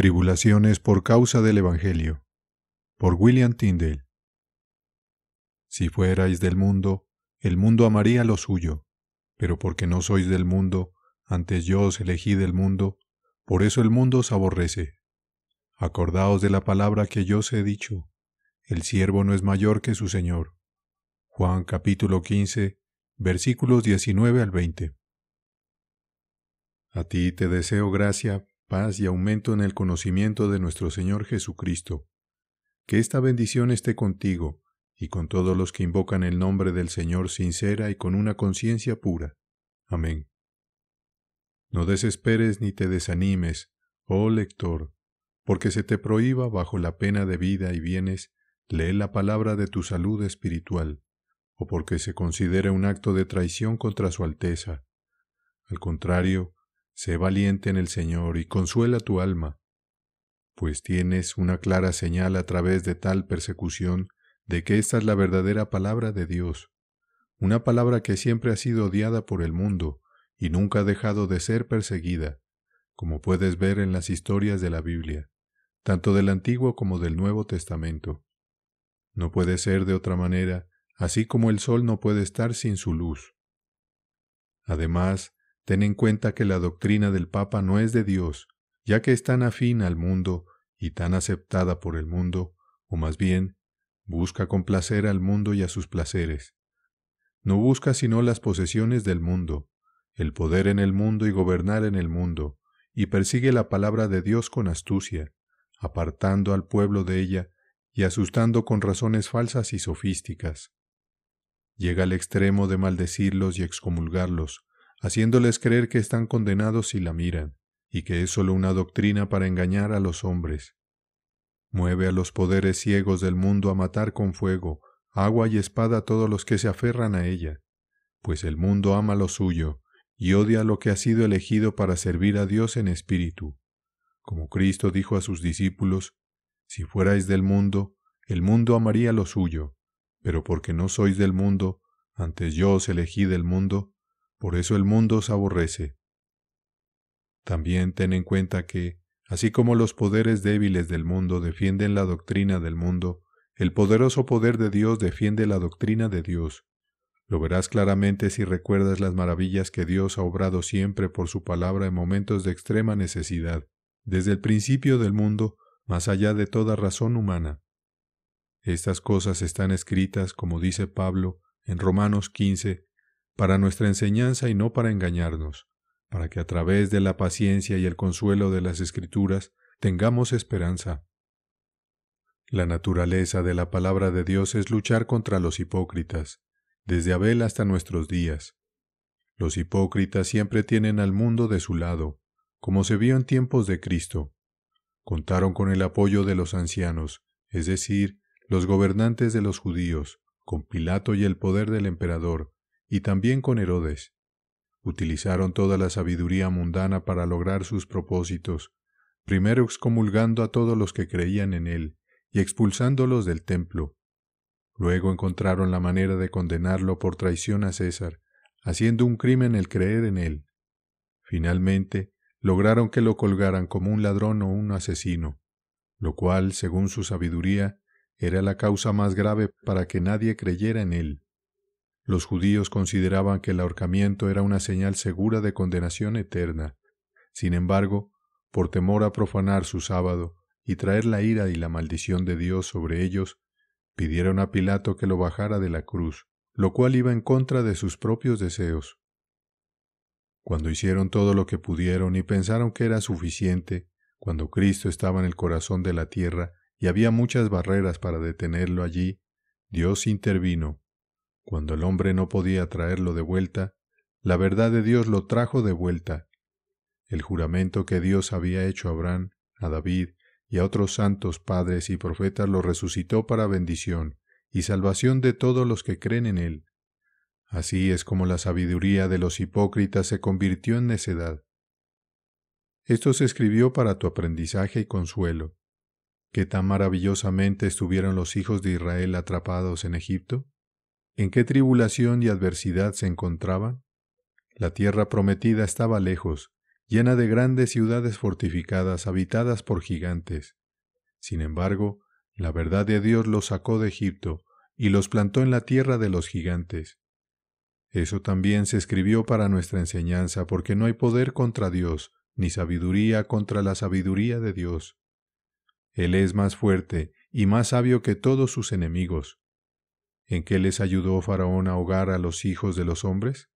Tribulaciones por causa del Evangelio. Por William Tyndale. Si fuerais del mundo, el mundo amaría lo suyo, pero porque no sois del mundo, antes yo os elegí del mundo, por eso el mundo os aborrece. Acordaos de la palabra que yo os he dicho, el siervo no es mayor que su Señor. Juan capítulo 15, versículos 19 al 20. A ti te deseo gracia, paz y aumento en el conocimiento de nuestro Señor Jesucristo. Que esta bendición esté contigo y con todos los que invocan el nombre del Señor sincera y con una conciencia pura. Amén. No desesperes ni te desanimes, oh lector, porque se te prohíba bajo la pena de vida y bienes leer la palabra de tu salud espiritual, o porque se considere un acto de traición contra su Alteza. Al contrario, Sé valiente en el Señor y consuela tu alma, pues tienes una clara señal a través de tal persecución de que esta es la verdadera palabra de Dios, una palabra que siempre ha sido odiada por el mundo y nunca ha dejado de ser perseguida, como puedes ver en las historias de la Biblia, tanto del Antiguo como del Nuevo Testamento. No puede ser de otra manera, así como el sol no puede estar sin su luz. Además, Ten en cuenta que la doctrina del Papa no es de Dios, ya que es tan afín al mundo y tan aceptada por el mundo, o más bien, busca complacer al mundo y a sus placeres. No busca sino las posesiones del mundo, el poder en el mundo y gobernar en el mundo, y persigue la palabra de Dios con astucia, apartando al pueblo de ella y asustando con razones falsas y sofísticas. Llega al extremo de maldecirlos y excomulgarlos, haciéndoles creer que están condenados si la miran, y que es solo una doctrina para engañar a los hombres. Mueve a los poderes ciegos del mundo a matar con fuego, agua y espada a todos los que se aferran a ella, pues el mundo ama lo suyo, y odia lo que ha sido elegido para servir a Dios en espíritu. Como Cristo dijo a sus discípulos, Si fuerais del mundo, el mundo amaría lo suyo, pero porque no sois del mundo, antes yo os elegí del mundo, por eso el mundo os aborrece. También ten en cuenta que, así como los poderes débiles del mundo defienden la doctrina del mundo, el poderoso poder de Dios defiende la doctrina de Dios. Lo verás claramente si recuerdas las maravillas que Dios ha obrado siempre por su palabra en momentos de extrema necesidad, desde el principio del mundo, más allá de toda razón humana. Estas cosas están escritas, como dice Pablo, en Romanos 15, para nuestra enseñanza y no para engañarnos, para que a través de la paciencia y el consuelo de las Escrituras tengamos esperanza. La naturaleza de la palabra de Dios es luchar contra los hipócritas, desde Abel hasta nuestros días. Los hipócritas siempre tienen al mundo de su lado, como se vio en tiempos de Cristo. Contaron con el apoyo de los ancianos, es decir, los gobernantes de los judíos, con Pilato y el poder del emperador, y también con Herodes. Utilizaron toda la sabiduría mundana para lograr sus propósitos, primero excomulgando a todos los que creían en él y expulsándolos del templo. Luego encontraron la manera de condenarlo por traición a César, haciendo un crimen el creer en él. Finalmente, lograron que lo colgaran como un ladrón o un asesino, lo cual, según su sabiduría, era la causa más grave para que nadie creyera en él. Los judíos consideraban que el ahorcamiento era una señal segura de condenación eterna. Sin embargo, por temor a profanar su sábado y traer la ira y la maldición de Dios sobre ellos, pidieron a Pilato que lo bajara de la cruz, lo cual iba en contra de sus propios deseos. Cuando hicieron todo lo que pudieron y pensaron que era suficiente, cuando Cristo estaba en el corazón de la tierra y había muchas barreras para detenerlo allí, Dios intervino. Cuando el hombre no podía traerlo de vuelta, la verdad de Dios lo trajo de vuelta. El juramento que Dios había hecho a Abraham, a David y a otros santos padres y profetas lo resucitó para bendición y salvación de todos los que creen en él. Así es como la sabiduría de los hipócritas se convirtió en necedad. Esto se escribió para tu aprendizaje y consuelo. ¿Qué tan maravillosamente estuvieron los hijos de Israel atrapados en Egipto? ¿En qué tribulación y adversidad se encontraban? La tierra prometida estaba lejos, llena de grandes ciudades fortificadas habitadas por gigantes. Sin embargo, la verdad de Dios los sacó de Egipto y los plantó en la tierra de los gigantes. Eso también se escribió para nuestra enseñanza, porque no hay poder contra Dios, ni sabiduría contra la sabiduría de Dios. Él es más fuerte y más sabio que todos sus enemigos en qué les ayudó Faraón a ahogar a los hijos de los hombres?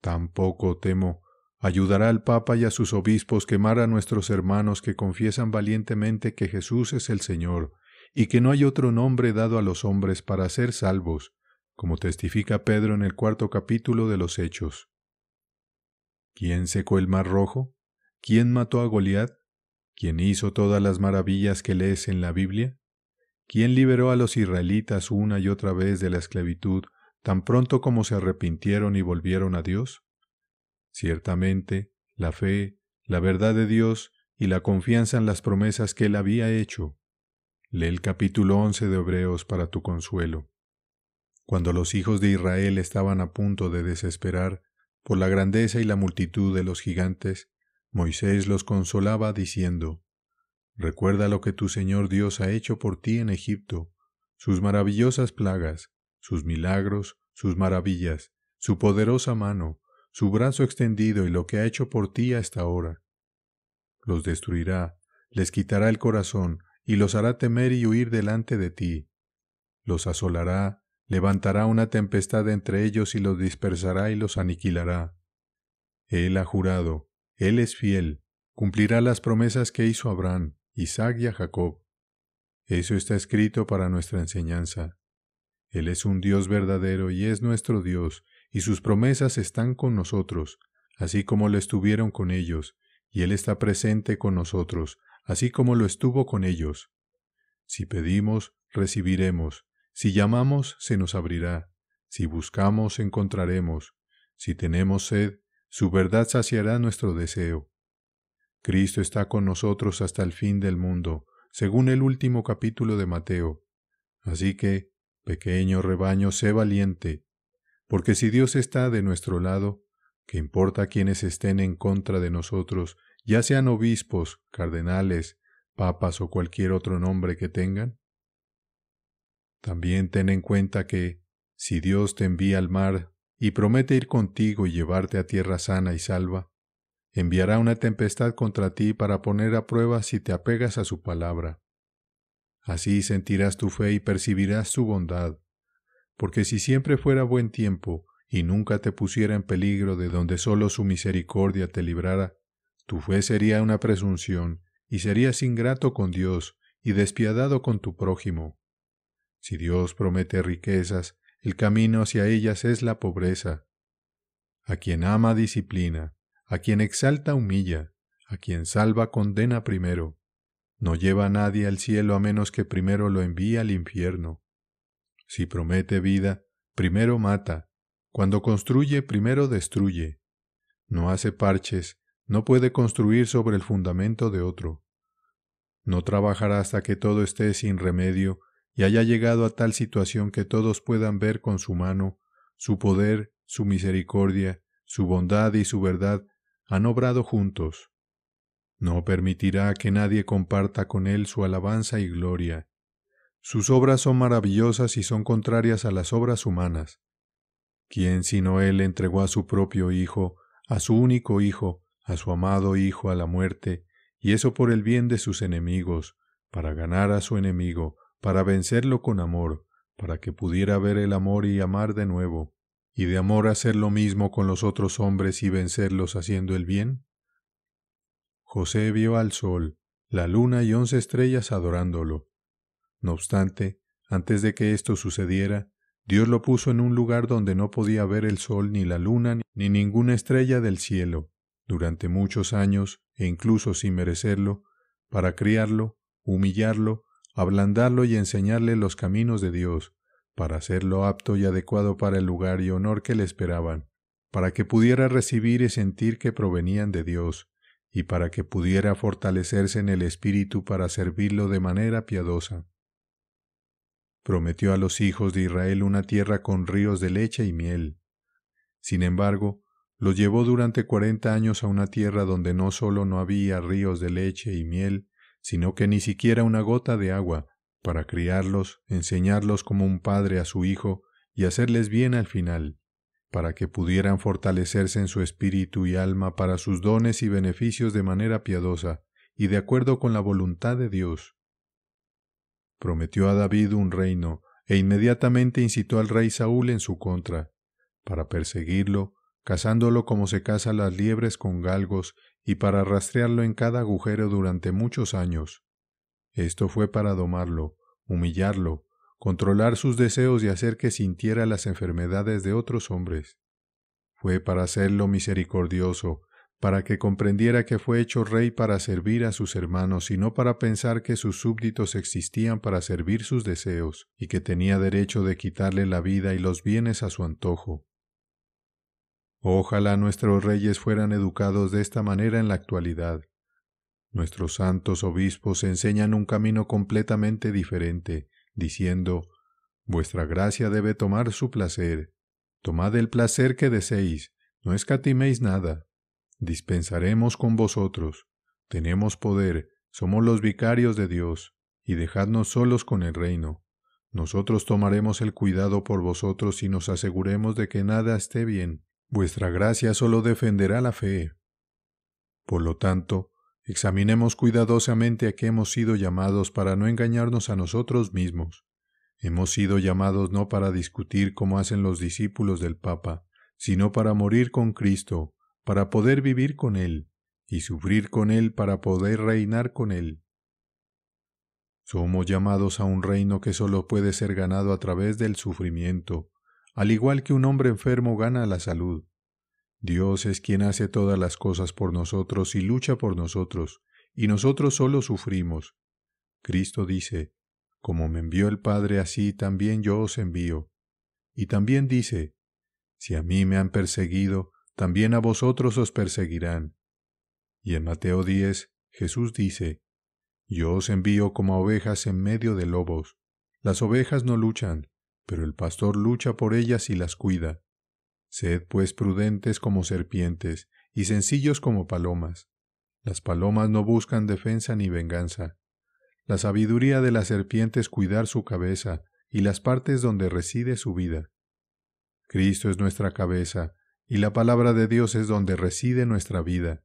Tampoco, temo, ayudará al Papa y a sus obispos quemar a nuestros hermanos que confiesan valientemente que Jesús es el Señor y que no hay otro nombre dado a los hombres para ser salvos, como testifica Pedro en el cuarto capítulo de los Hechos. ¿Quién secó el mar rojo? ¿Quién mató a Goliat? ¿Quién hizo todas las maravillas que lees en la Biblia? ¿Quién liberó a los israelitas una y otra vez de la esclavitud tan pronto como se arrepintieron y volvieron a Dios? Ciertamente, la fe, la verdad de Dios y la confianza en las promesas que él había hecho. Lee el capítulo 11 de Hebreos para tu consuelo. Cuando los hijos de Israel estaban a punto de desesperar por la grandeza y la multitud de los gigantes, Moisés los consolaba diciendo, Recuerda lo que tu Señor Dios ha hecho por ti en Egipto, sus maravillosas plagas, sus milagros, sus maravillas, su poderosa mano, su brazo extendido y lo que ha hecho por ti hasta ahora. Los destruirá, les quitará el corazón y los hará temer y huir delante de ti. Los asolará, levantará una tempestad entre ellos y los dispersará y los aniquilará. Él ha jurado, Él es fiel, cumplirá las promesas que hizo Abraham, Isaac y a Jacob. Eso está escrito para nuestra enseñanza. Él es un Dios verdadero y es nuestro Dios, y sus promesas están con nosotros, así como lo estuvieron con ellos, y Él está presente con nosotros, así como lo estuvo con ellos. Si pedimos, recibiremos, si llamamos, se nos abrirá, si buscamos, encontraremos, si tenemos sed, su verdad saciará nuestro deseo. Cristo está con nosotros hasta el fin del mundo, según el último capítulo de Mateo. Así que, pequeño rebaño, sé valiente, porque si Dios está de nuestro lado, ¿qué importa quienes estén en contra de nosotros, ya sean obispos, cardenales, papas o cualquier otro nombre que tengan? También ten en cuenta que, si Dios te envía al mar y promete ir contigo y llevarte a tierra sana y salva, enviará una tempestad contra ti para poner a prueba si te apegas a su palabra. Así sentirás tu fe y percibirás su bondad, porque si siempre fuera buen tiempo y nunca te pusiera en peligro de donde sólo su misericordia te librara, tu fe sería una presunción y serías ingrato con Dios y despiadado con tu prójimo. Si Dios promete riquezas, el camino hacia ellas es la pobreza. A quien ama disciplina, a quien exalta humilla, a quien salva condena primero. No lleva a nadie al cielo a menos que primero lo envíe al infierno. Si promete vida, primero mata. Cuando construye, primero destruye. No hace parches, no puede construir sobre el fundamento de otro. No trabajará hasta que todo esté sin remedio y haya llegado a tal situación que todos puedan ver con su mano, su poder, su misericordia, su bondad y su verdad han obrado juntos. No permitirá que nadie comparta con él su alabanza y gloria. Sus obras son maravillosas y son contrarias a las obras humanas. ¿Quién sino él entregó a su propio Hijo, a su único Hijo, a su amado Hijo a la muerte, y eso por el bien de sus enemigos, para ganar a su enemigo, para vencerlo con amor, para que pudiera ver el amor y amar de nuevo? y de amor hacer lo mismo con los otros hombres y vencerlos haciendo el bien? José vio al sol, la luna y once estrellas adorándolo. No obstante, antes de que esto sucediera, Dios lo puso en un lugar donde no podía ver el sol ni la luna ni ninguna estrella del cielo, durante muchos años, e incluso sin merecerlo, para criarlo, humillarlo, ablandarlo y enseñarle los caminos de Dios, para hacerlo apto y adecuado para el lugar y honor que le esperaban, para que pudiera recibir y sentir que provenían de Dios, y para que pudiera fortalecerse en el Espíritu para servirlo de manera piadosa. Prometió a los hijos de Israel una tierra con ríos de leche y miel. Sin embargo, los llevó durante cuarenta años a una tierra donde no sólo no había ríos de leche y miel, sino que ni siquiera una gota de agua, para criarlos, enseñarlos como un padre a su hijo y hacerles bien al final, para que pudieran fortalecerse en su espíritu y alma para sus dones y beneficios de manera piadosa y de acuerdo con la voluntad de Dios. Prometió a David un reino, e inmediatamente incitó al rey Saúl en su contra, para perseguirlo, cazándolo como se caza las liebres con galgos y para rastrearlo en cada agujero durante muchos años. Esto fue para domarlo, humillarlo, controlar sus deseos y hacer que sintiera las enfermedades de otros hombres. Fue para hacerlo misericordioso, para que comprendiera que fue hecho rey para servir a sus hermanos y no para pensar que sus súbditos existían para servir sus deseos y que tenía derecho de quitarle la vida y los bienes a su antojo. Ojalá nuestros reyes fueran educados de esta manera en la actualidad, Nuestros santos obispos enseñan un camino completamente diferente, diciendo, Vuestra gracia debe tomar su placer. Tomad el placer que deseéis, no escatiméis nada. Dispensaremos con vosotros. Tenemos poder, somos los vicarios de Dios, y dejadnos solos con el reino. Nosotros tomaremos el cuidado por vosotros y nos aseguremos de que nada esté bien. Vuestra gracia solo defenderá la fe. Por lo tanto, Examinemos cuidadosamente a qué hemos sido llamados para no engañarnos a nosotros mismos. Hemos sido llamados no para discutir como hacen los discípulos del Papa, sino para morir con Cristo, para poder vivir con Él, y sufrir con Él para poder reinar con Él. Somos llamados a un reino que solo puede ser ganado a través del sufrimiento, al igual que un hombre enfermo gana la salud. Dios es quien hace todas las cosas por nosotros y lucha por nosotros, y nosotros solo sufrimos. Cristo dice, Como me envió el Padre, así también yo os envío. Y también dice, Si a mí me han perseguido, también a vosotros os perseguirán. Y en Mateo 10, Jesús dice, Yo os envío como ovejas en medio de lobos. Las ovejas no luchan, pero el pastor lucha por ellas y las cuida. Sed pues prudentes como serpientes y sencillos como palomas. Las palomas no buscan defensa ni venganza. La sabiduría de la serpiente es cuidar su cabeza y las partes donde reside su vida. Cristo es nuestra cabeza, y la palabra de Dios es donde reside nuestra vida.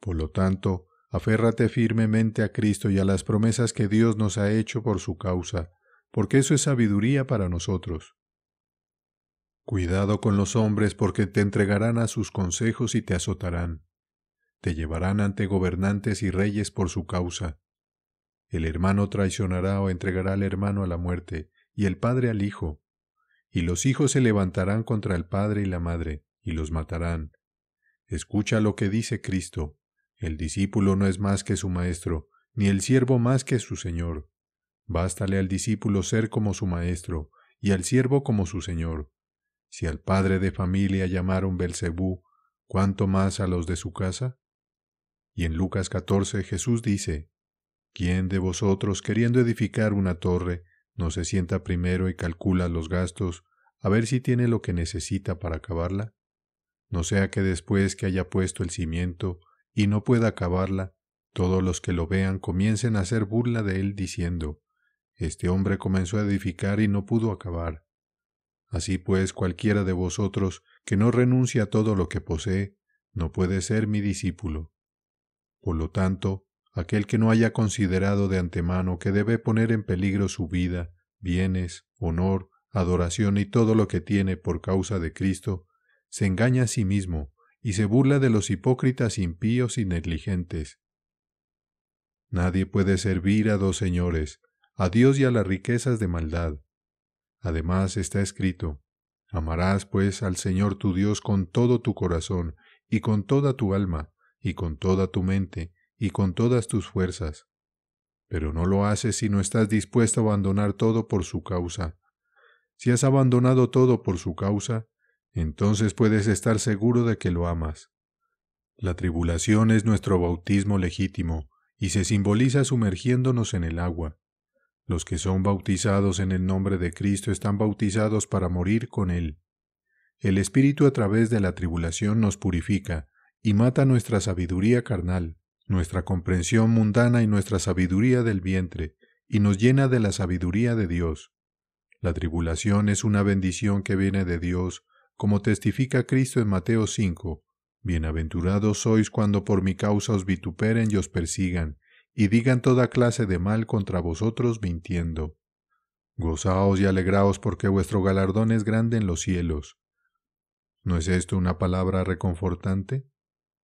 Por lo tanto, aférrate firmemente a Cristo y a las promesas que Dios nos ha hecho por su causa, porque eso es sabiduría para nosotros. Cuidado con los hombres porque te entregarán a sus consejos y te azotarán. Te llevarán ante gobernantes y reyes por su causa. El hermano traicionará o entregará al hermano a la muerte, y el padre al hijo. Y los hijos se levantarán contra el padre y la madre, y los matarán. Escucha lo que dice Cristo. El discípulo no es más que su maestro, ni el siervo más que su señor. Bástale al discípulo ser como su maestro, y al siervo como su señor si al padre de familia llamaron Belcebú, ¿cuánto más a los de su casa? Y en Lucas 14 Jesús dice: ¿Quién de vosotros, queriendo edificar una torre, no se sienta primero y calcula los gastos, a ver si tiene lo que necesita para acabarla? No sea que después que haya puesto el cimiento y no pueda acabarla, todos los que lo vean comiencen a hacer burla de él diciendo, Este hombre comenzó a edificar y no pudo acabar. Así pues, cualquiera de vosotros que no renuncie a todo lo que posee, no puede ser mi discípulo. Por lo tanto, aquel que no haya considerado de antemano que debe poner en peligro su vida, bienes, honor, adoración y todo lo que tiene por causa de Cristo, se engaña a sí mismo y se burla de los hipócritas impíos y negligentes. Nadie puede servir a dos señores, a Dios y a las riquezas de maldad, Además está escrito, Amarás pues al Señor tu Dios con todo tu corazón, y con toda tu alma, y con toda tu mente, y con todas tus fuerzas. Pero no lo haces si no estás dispuesto a abandonar todo por su causa. Si has abandonado todo por su causa, entonces puedes estar seguro de que lo amas. La tribulación es nuestro bautismo legítimo, y se simboliza sumergiéndonos en el agua, los que son bautizados en el nombre de Cristo están bautizados para morir con Él. El Espíritu a través de la tribulación nos purifica y mata nuestra sabiduría carnal, nuestra comprensión mundana y nuestra sabiduría del vientre, y nos llena de la sabiduría de Dios. La tribulación es una bendición que viene de Dios, como testifica Cristo en Mateo 5. Bienaventurados sois cuando por mi causa os vituperen y os persigan, y digan toda clase de mal contra vosotros mintiendo. Gozaos y alegraos porque vuestro galardón es grande en los cielos. ¿No es esto una palabra reconfortante?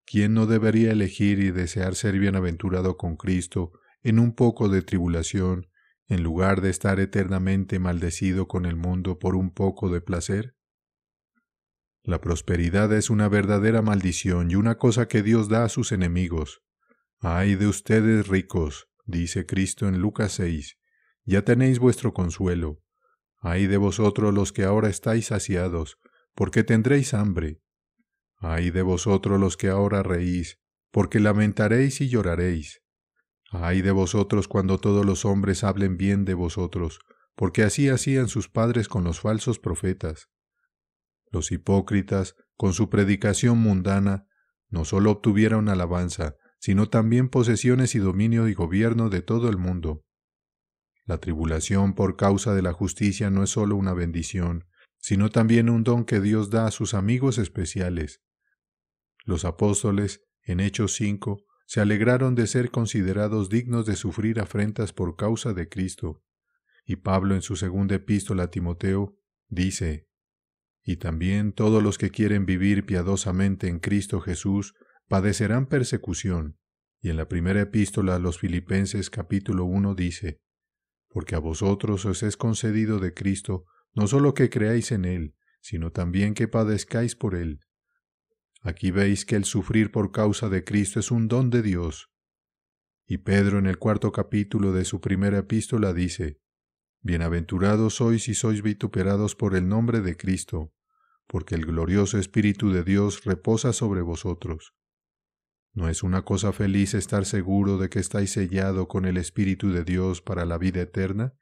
¿Quién no debería elegir y desear ser bienaventurado con Cristo en un poco de tribulación, en lugar de estar eternamente maldecido con el mundo por un poco de placer? La prosperidad es una verdadera maldición y una cosa que Dios da a sus enemigos. Ay de ustedes ricos, dice Cristo en Lucas 6, ya tenéis vuestro consuelo. Ay de vosotros los que ahora estáis saciados, porque tendréis hambre. Ay de vosotros los que ahora reís, porque lamentaréis y lloraréis. Ay de vosotros cuando todos los hombres hablen bien de vosotros, porque así hacían sus padres con los falsos profetas. Los hipócritas, con su predicación mundana, no sólo obtuvieron alabanza, sino también posesiones y dominio y gobierno de todo el mundo. La tribulación por causa de la justicia no es sólo una bendición, sino también un don que Dios da a sus amigos especiales. Los apóstoles, en Hechos 5, se alegraron de ser considerados dignos de sufrir afrentas por causa de Cristo. Y Pablo en su segunda epístola a Timoteo dice, Y también todos los que quieren vivir piadosamente en Cristo Jesús padecerán persecución. Y en la primera epístola a los Filipenses capítulo 1 dice, Porque a vosotros os es concedido de Cristo no solo que creáis en Él, sino también que padezcáis por Él. Aquí veis que el sufrir por causa de Cristo es un don de Dios. Y Pedro en el cuarto capítulo de su primera epístola dice, Bienaventurados sois si sois vituperados por el nombre de Cristo, porque el glorioso Espíritu de Dios reposa sobre vosotros. ¿No es una cosa feliz estar seguro de que estáis sellado con el Espíritu de Dios para la vida eterna?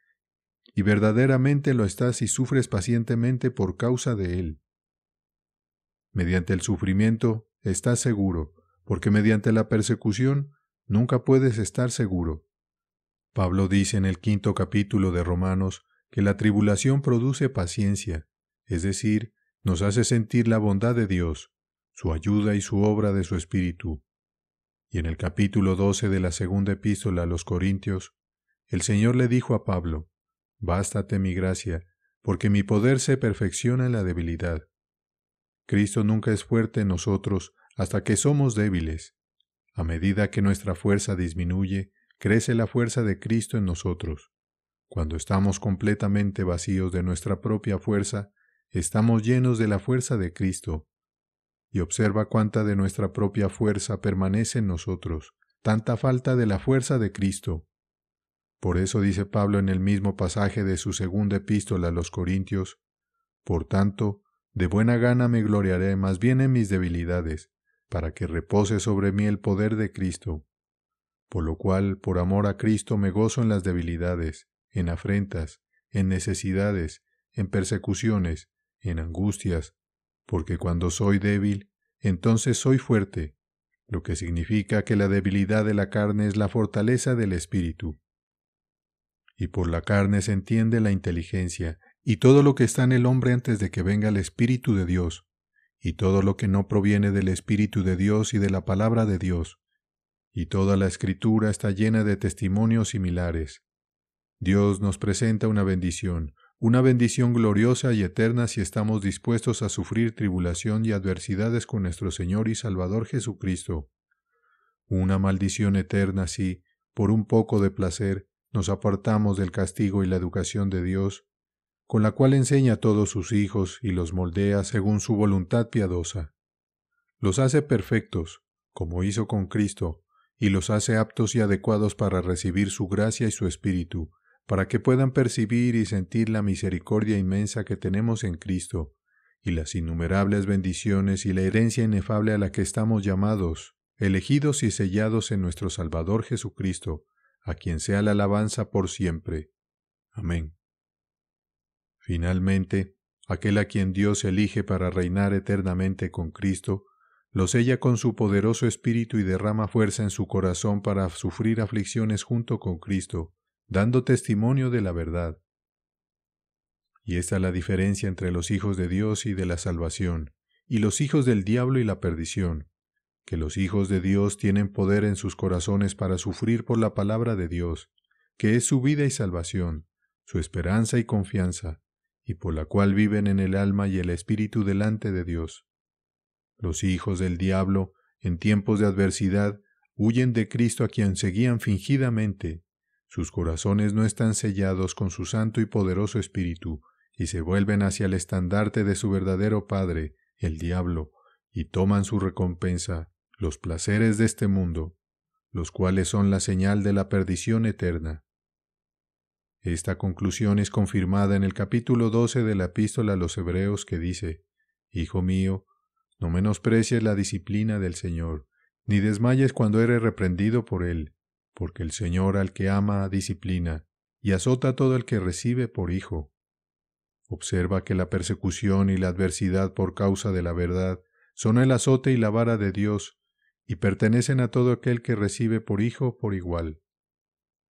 Y verdaderamente lo estás y sufres pacientemente por causa de Él. Mediante el sufrimiento estás seguro, porque mediante la persecución nunca puedes estar seguro. Pablo dice en el quinto capítulo de Romanos que la tribulación produce paciencia, es decir, nos hace sentir la bondad de Dios, su ayuda y su obra de su Espíritu. Y en el capítulo 12 de la segunda epístola a los Corintios, el Señor le dijo a Pablo, Bástate mi gracia, porque mi poder se perfecciona en la debilidad. Cristo nunca es fuerte en nosotros hasta que somos débiles. A medida que nuestra fuerza disminuye, crece la fuerza de Cristo en nosotros. Cuando estamos completamente vacíos de nuestra propia fuerza, estamos llenos de la fuerza de Cristo, y observa cuánta de nuestra propia fuerza permanece en nosotros, tanta falta de la fuerza de Cristo. Por eso dice Pablo en el mismo pasaje de su segunda epístola a los Corintios, Por tanto, de buena gana me gloriaré más bien en mis debilidades, para que repose sobre mí el poder de Cristo. Por lo cual, por amor a Cristo me gozo en las debilidades, en afrentas, en necesidades, en persecuciones, en angustias, porque cuando soy débil, entonces soy fuerte, lo que significa que la debilidad de la carne es la fortaleza del espíritu. Y por la carne se entiende la inteligencia, y todo lo que está en el hombre antes de que venga el Espíritu de Dios, y todo lo que no proviene del Espíritu de Dios y de la palabra de Dios, y toda la escritura está llena de testimonios similares. Dios nos presenta una bendición, una bendición gloriosa y eterna si estamos dispuestos a sufrir tribulación y adversidades con nuestro Señor y Salvador Jesucristo. Una maldición eterna si, por un poco de placer, nos apartamos del castigo y la educación de Dios, con la cual enseña a todos sus hijos y los moldea según su voluntad piadosa. Los hace perfectos, como hizo con Cristo, y los hace aptos y adecuados para recibir su gracia y su espíritu, para que puedan percibir y sentir la misericordia inmensa que tenemos en Cristo, y las innumerables bendiciones y la herencia inefable a la que estamos llamados, elegidos y sellados en nuestro Salvador Jesucristo, a quien sea la alabanza por siempre. Amén. Finalmente, aquel a quien Dios elige para reinar eternamente con Cristo, lo sella con su poderoso espíritu y derrama fuerza en su corazón para sufrir aflicciones junto con Cristo, dando testimonio de la verdad. Y esta es la diferencia entre los hijos de Dios y de la salvación, y los hijos del diablo y la perdición, que los hijos de Dios tienen poder en sus corazones para sufrir por la palabra de Dios, que es su vida y salvación, su esperanza y confianza, y por la cual viven en el alma y el espíritu delante de Dios. Los hijos del diablo, en tiempos de adversidad, huyen de Cristo a quien seguían fingidamente, sus corazones no están sellados con su santo y poderoso espíritu, y se vuelven hacia el estandarte de su verdadero Padre, el diablo, y toman su recompensa, los placeres de este mundo, los cuales son la señal de la perdición eterna. Esta conclusión es confirmada en el capítulo 12 de la epístola a los Hebreos que dice, Hijo mío, no menosprecies la disciplina del Señor, ni desmayes cuando eres reprendido por Él, porque el Señor al que ama disciplina, y azota a todo el que recibe por hijo. Observa que la persecución y la adversidad por causa de la verdad son el azote y la vara de Dios, y pertenecen a todo aquel que recibe por hijo por igual.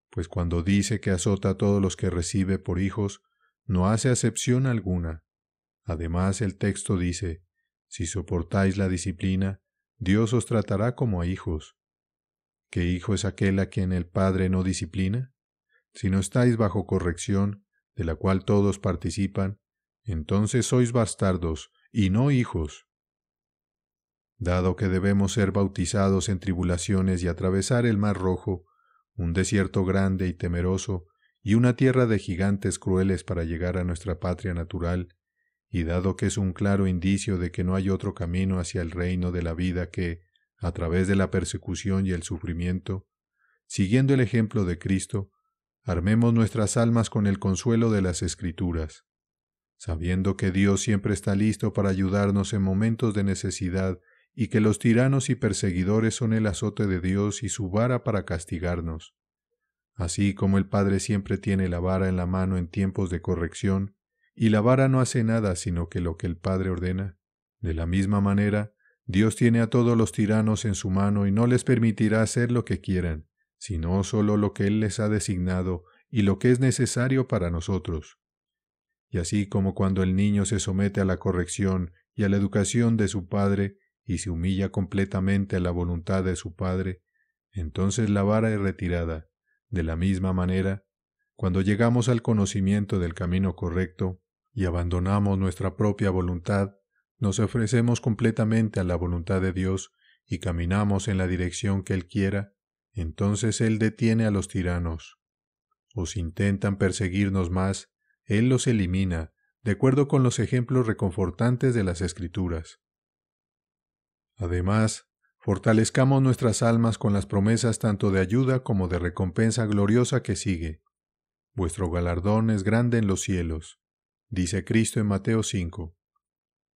Pues cuando dice que azota a todos los que recibe por hijos, no hace acepción alguna. Además el texto dice, Si soportáis la disciplina, Dios os tratará como a hijos, hijo es aquel a quien el Padre no disciplina? Si no estáis bajo corrección, de la cual todos participan, entonces sois bastardos y no hijos. Dado que debemos ser bautizados en tribulaciones y atravesar el mar rojo, un desierto grande y temeroso, y una tierra de gigantes crueles para llegar a nuestra patria natural, y dado que es un claro indicio de que no hay otro camino hacia el reino de la vida que, a través de la persecución y el sufrimiento, siguiendo el ejemplo de Cristo, armemos nuestras almas con el consuelo de las Escrituras, sabiendo que Dios siempre está listo para ayudarnos en momentos de necesidad y que los tiranos y perseguidores son el azote de Dios y su vara para castigarnos. Así como el Padre siempre tiene la vara en la mano en tiempos de corrección, y la vara no hace nada sino que lo que el Padre ordena, de la misma manera, Dios tiene a todos los tiranos en su mano y no les permitirá hacer lo que quieran, sino solo lo que Él les ha designado y lo que es necesario para nosotros. Y así como cuando el niño se somete a la corrección y a la educación de su padre y se humilla completamente a la voluntad de su padre, entonces la vara es retirada. De la misma manera, cuando llegamos al conocimiento del camino correcto y abandonamos nuestra propia voluntad nos ofrecemos completamente a la voluntad de Dios y caminamos en la dirección que Él quiera, entonces Él detiene a los tiranos. O si intentan perseguirnos más, Él los elimina, de acuerdo con los ejemplos reconfortantes de las Escrituras. Además, fortalezcamos nuestras almas con las promesas tanto de ayuda como de recompensa gloriosa que sigue. Vuestro galardón es grande en los cielos, dice Cristo en Mateo 5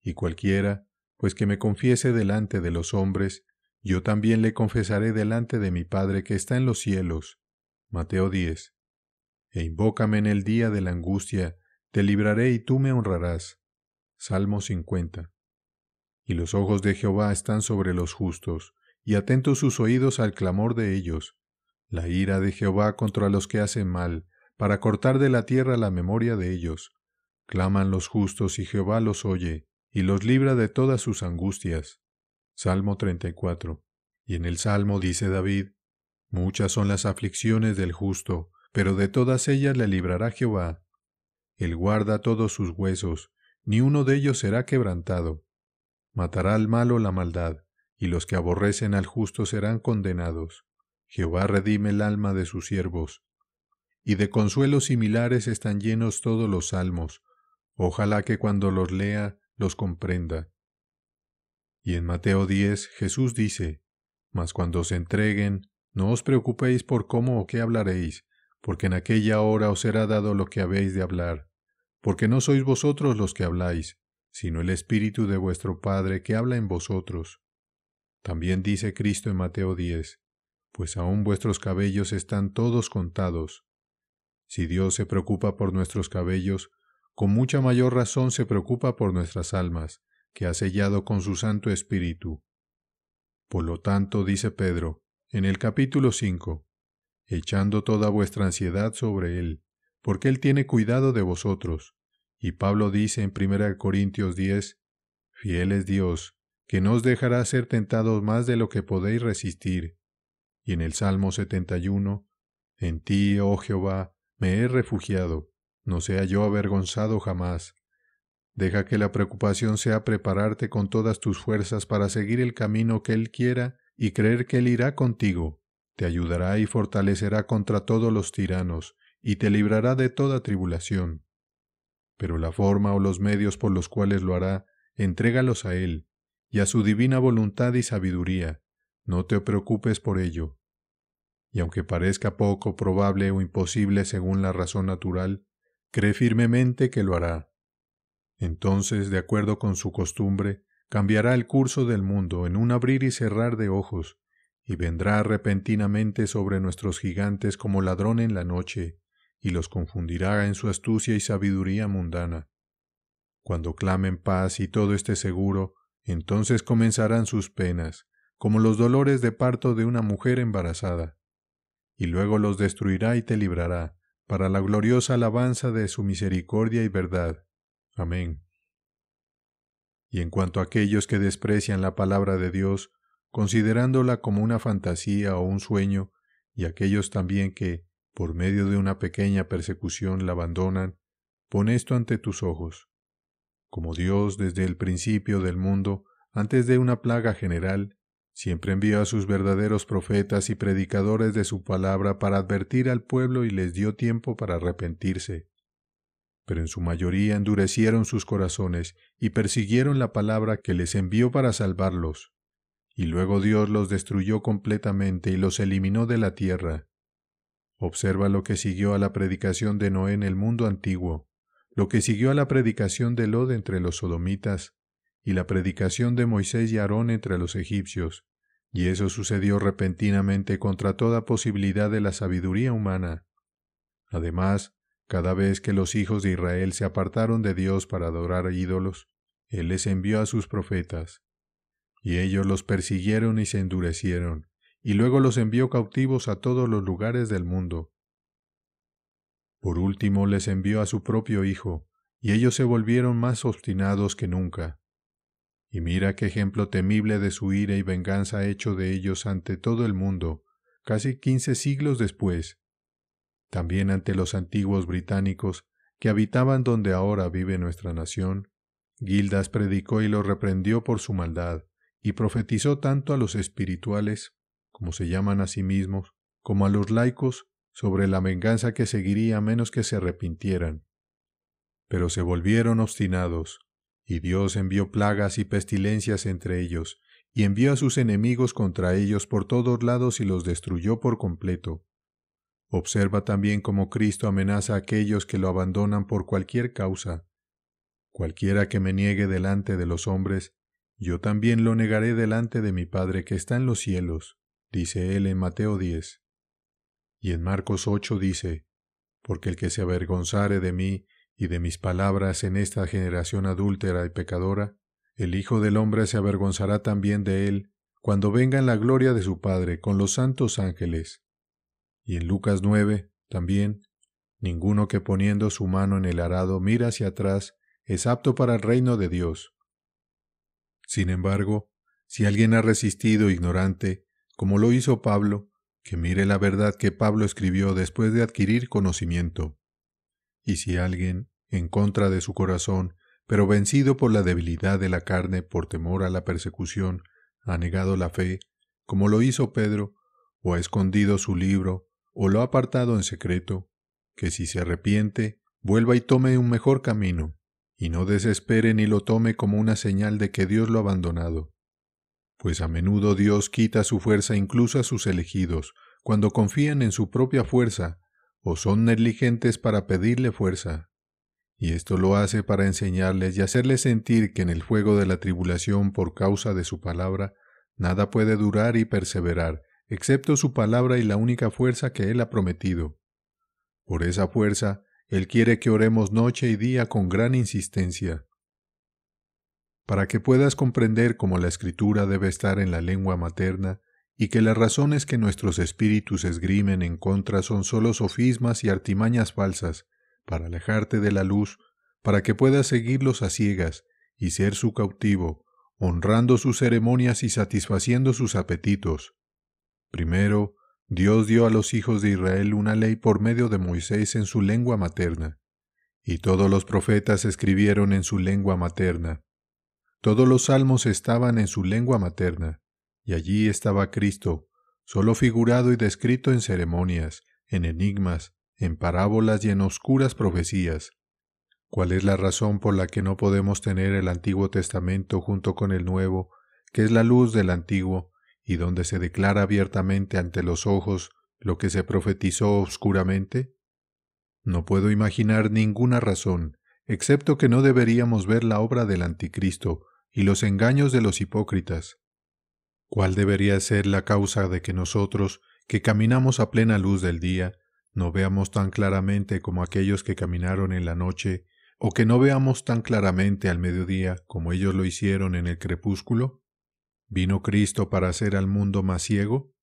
y cualquiera, pues que me confiese delante de los hombres, yo también le confesaré delante de mi Padre que está en los cielos. Mateo 10. E invócame en el día de la angustia, te libraré y tú me honrarás. Salmo 50. Y los ojos de Jehová están sobre los justos, y atentos sus oídos al clamor de ellos. La ira de Jehová contra los que hacen mal, para cortar de la tierra la memoria de ellos. Claman los justos y Jehová los oye y los libra de todas sus angustias. Salmo 34. Y en el Salmo dice David, Muchas son las aflicciones del justo, pero de todas ellas le librará Jehová. Él guarda todos sus huesos, ni uno de ellos será quebrantado. Matará al malo la maldad, y los que aborrecen al justo serán condenados. Jehová redime el alma de sus siervos. Y de consuelos similares están llenos todos los salmos. Ojalá que cuando los lea los comprenda. Y en Mateo 10 Jesús dice, Mas cuando os entreguen, no os preocupéis por cómo o qué hablaréis, porque en aquella hora os será dado lo que habéis de hablar, porque no sois vosotros los que habláis, sino el Espíritu de vuestro Padre que habla en vosotros. También dice Cristo en Mateo 10, Pues aún vuestros cabellos están todos contados. Si Dios se preocupa por nuestros cabellos, con mucha mayor razón se preocupa por nuestras almas, que ha sellado con su Santo Espíritu. Por lo tanto, dice Pedro, en el capítulo 5, echando toda vuestra ansiedad sobre Él, porque Él tiene cuidado de vosotros. Y Pablo dice en 1 Corintios 10, Fiel es Dios, que no os dejará ser tentados más de lo que podéis resistir. Y en el Salmo 71, En ti, oh Jehová, me he refugiado, no sea yo avergonzado jamás. Deja que la preocupación sea prepararte con todas tus fuerzas para seguir el camino que Él quiera y creer que Él irá contigo. Te ayudará y fortalecerá contra todos los tiranos, y te librará de toda tribulación. Pero la forma o los medios por los cuales lo hará, entrégalos a Él, y a su divina voluntad y sabiduría. No te preocupes por ello. Y aunque parezca poco probable o imposible según la razón natural, Cree firmemente que lo hará. Entonces, de acuerdo con su costumbre, cambiará el curso del mundo en un abrir y cerrar de ojos, y vendrá repentinamente sobre nuestros gigantes como ladrón en la noche, y los confundirá en su astucia y sabiduría mundana. Cuando clamen paz y todo esté seguro, entonces comenzarán sus penas, como los dolores de parto de una mujer embarazada. Y luego los destruirá y te librará, para la gloriosa alabanza de su misericordia y verdad. Amén. Y en cuanto a aquellos que desprecian la palabra de Dios, considerándola como una fantasía o un sueño, y aquellos también que, por medio de una pequeña persecución, la abandonan, pon esto ante tus ojos. Como Dios desde el principio del mundo, antes de una plaga general, Siempre envió a sus verdaderos profetas y predicadores de su palabra para advertir al pueblo y les dio tiempo para arrepentirse. Pero en su mayoría endurecieron sus corazones y persiguieron la palabra que les envió para salvarlos. Y luego Dios los destruyó completamente y los eliminó de la tierra. Observa lo que siguió a la predicación de Noé en el mundo antiguo, lo que siguió a la predicación de Lod entre los sodomitas, y la predicación de Moisés y Aarón entre los egipcios, y eso sucedió repentinamente contra toda posibilidad de la sabiduría humana. Además, cada vez que los hijos de Israel se apartaron de Dios para adorar ídolos, Él les envió a sus profetas. Y ellos los persiguieron y se endurecieron, y luego los envió cautivos a todos los lugares del mundo. Por último les envió a su propio Hijo, y ellos se volvieron más obstinados que nunca. Y mira qué ejemplo temible de su ira y venganza hecho de ellos ante todo el mundo, casi quince siglos después. También ante los antiguos británicos, que habitaban donde ahora vive nuestra nación, Gildas predicó y lo reprendió por su maldad, y profetizó tanto a los espirituales, como se llaman a sí mismos, como a los laicos, sobre la venganza que seguiría menos que se arrepintieran. Pero se volvieron obstinados, y Dios envió plagas y pestilencias entre ellos, y envió a sus enemigos contra ellos por todos lados y los destruyó por completo. Observa también cómo Cristo amenaza a aquellos que lo abandonan por cualquier causa. Cualquiera que me niegue delante de los hombres, yo también lo negaré delante de mi Padre que está en los cielos, dice él en Mateo 10. Y en Marcos 8 dice, Porque el que se avergonzare de mí y de mis palabras en esta generación adúltera y pecadora, el Hijo del hombre se avergonzará también de él, cuando venga en la gloria de su Padre con los santos ángeles. Y en Lucas 9, también, ninguno que poniendo su mano en el arado mira hacia atrás es apto para el reino de Dios. Sin embargo, si alguien ha resistido ignorante, como lo hizo Pablo, que mire la verdad que Pablo escribió después de adquirir conocimiento. Y si alguien, en contra de su corazón, pero vencido por la debilidad de la carne por temor a la persecución, ha negado la fe, como lo hizo Pedro, o ha escondido su libro, o lo ha apartado en secreto, que si se arrepiente, vuelva y tome un mejor camino, y no desespere ni lo tome como una señal de que Dios lo ha abandonado. Pues a menudo Dios quita su fuerza incluso a sus elegidos, cuando confían en su propia fuerza o son negligentes para pedirle fuerza. Y esto lo hace para enseñarles y hacerles sentir que en el fuego de la tribulación por causa de su palabra, nada puede durar y perseverar, excepto su palabra y la única fuerza que Él ha prometido. Por esa fuerza, Él quiere que oremos noche y día con gran insistencia. Para que puedas comprender cómo la escritura debe estar en la lengua materna, y que las razones que nuestros espíritus esgrimen en contra son sólo sofismas y artimañas falsas, para alejarte de la luz, para que puedas seguirlos a ciegas y ser su cautivo, honrando sus ceremonias y satisfaciendo sus apetitos. Primero, Dios dio a los hijos de Israel una ley por medio de Moisés en su lengua materna, y todos los profetas escribieron en su lengua materna. Todos los salmos estaban en su lengua materna y allí estaba Cristo, solo figurado y descrito en ceremonias, en enigmas, en parábolas y en oscuras profecías. ¿Cuál es la razón por la que no podemos tener el Antiguo Testamento junto con el Nuevo, que es la luz del Antiguo, y donde se declara abiertamente ante los ojos lo que se profetizó oscuramente? No puedo imaginar ninguna razón, excepto que no deberíamos ver la obra del Anticristo y los engaños de los hipócritas, ¿Cuál debería ser la causa de que nosotros, que caminamos a plena luz del día, no veamos tan claramente como aquellos que caminaron en la noche, o que no veamos tan claramente al mediodía como ellos lo hicieron en el crepúsculo? ¿Vino Cristo para hacer al mundo más ciego?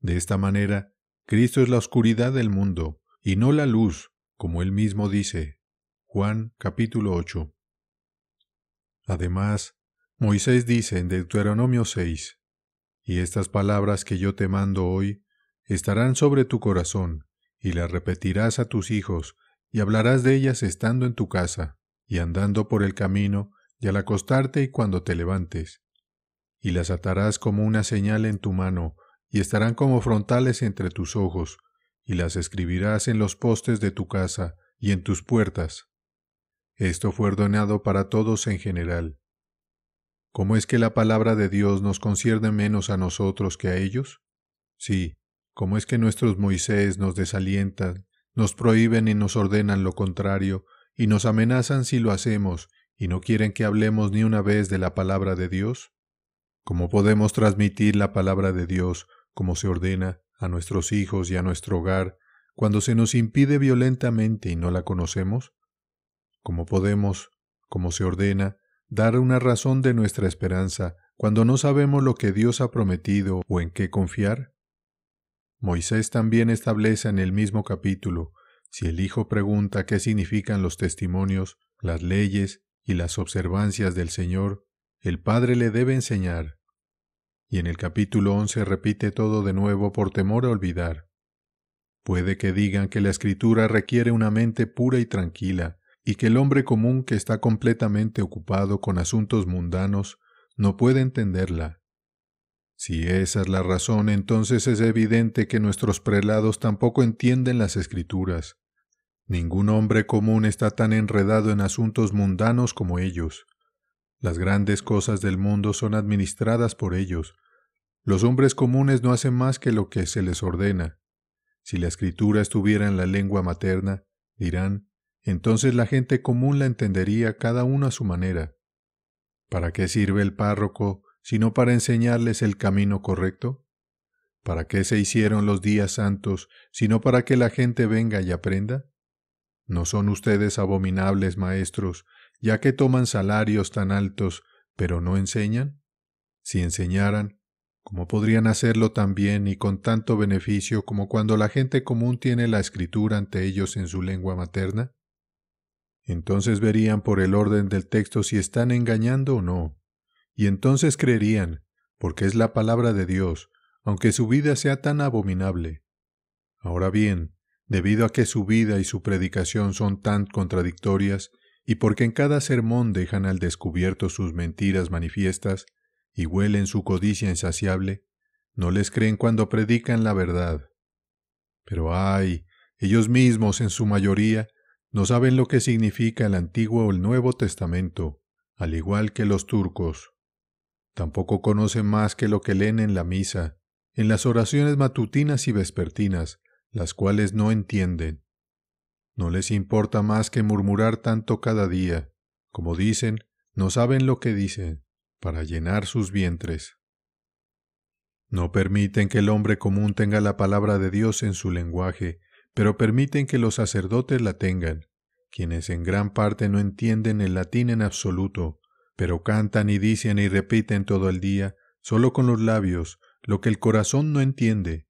De esta manera, Cristo es la oscuridad del mundo, y no la luz, como él mismo dice. Juan capítulo 8. Además, Moisés dice en Deuteronomio 6, y estas palabras que yo te mando hoy estarán sobre tu corazón, y las repetirás a tus hijos, y hablarás de ellas estando en tu casa, y andando por el camino, y al acostarte y cuando te levantes. Y las atarás como una señal en tu mano, y estarán como frontales entre tus ojos, y las escribirás en los postes de tu casa y en tus puertas. Esto fue ordenado para todos en general. ¿Cómo es que la palabra de Dios nos concierne menos a nosotros que a ellos? Sí, ¿cómo es que nuestros Moisés nos desalientan, nos prohíben y nos ordenan lo contrario, y nos amenazan si lo hacemos, y no quieren que hablemos ni una vez de la palabra de Dios? ¿Cómo podemos transmitir la palabra de Dios, como se ordena, a nuestros hijos y a nuestro hogar, cuando se nos impide violentamente y no la conocemos? ¿Cómo podemos, como se ordena, dar una razón de nuestra esperanza cuando no sabemos lo que Dios ha prometido o en qué confiar? Moisés también establece en el mismo capítulo, si el Hijo pregunta qué significan los testimonios, las leyes y las observancias del Señor, el Padre le debe enseñar. Y en el capítulo once repite todo de nuevo por temor a olvidar. Puede que digan que la escritura requiere una mente pura y tranquila, y que el hombre común que está completamente ocupado con asuntos mundanos no puede entenderla. Si esa es la razón, entonces es evidente que nuestros prelados tampoco entienden las escrituras. Ningún hombre común está tan enredado en asuntos mundanos como ellos. Las grandes cosas del mundo son administradas por ellos. Los hombres comunes no hacen más que lo que se les ordena. Si la escritura estuviera en la lengua materna, dirán, entonces la gente común la entendería cada uno a su manera. ¿Para qué sirve el párroco sino para enseñarles el camino correcto? ¿Para qué se hicieron los días santos sino para que la gente venga y aprenda? ¿No son ustedes abominables maestros, ya que toman salarios tan altos, pero no enseñan? Si enseñaran, ¿cómo podrían hacerlo tan bien y con tanto beneficio como cuando la gente común tiene la escritura ante ellos en su lengua materna? Entonces verían por el orden del texto si están engañando o no. Y entonces creerían, porque es la palabra de Dios, aunque su vida sea tan abominable. Ahora bien, debido a que su vida y su predicación son tan contradictorias, y porque en cada sermón dejan al descubierto sus mentiras manifiestas, y huelen su codicia insaciable, no les creen cuando predican la verdad. Pero ay, ellos mismos en su mayoría no saben lo que significa el Antiguo o el Nuevo Testamento, al igual que los turcos. Tampoco conocen más que lo que leen en la misa, en las oraciones matutinas y vespertinas, las cuales no entienden. No les importa más que murmurar tanto cada día, como dicen, no saben lo que dicen, para llenar sus vientres. No permiten que el hombre común tenga la palabra de Dios en su lenguaje, pero permiten que los sacerdotes la tengan, quienes en gran parte no entienden el latín en absoluto, pero cantan y dicen y repiten todo el día, solo con los labios, lo que el corazón no entiende.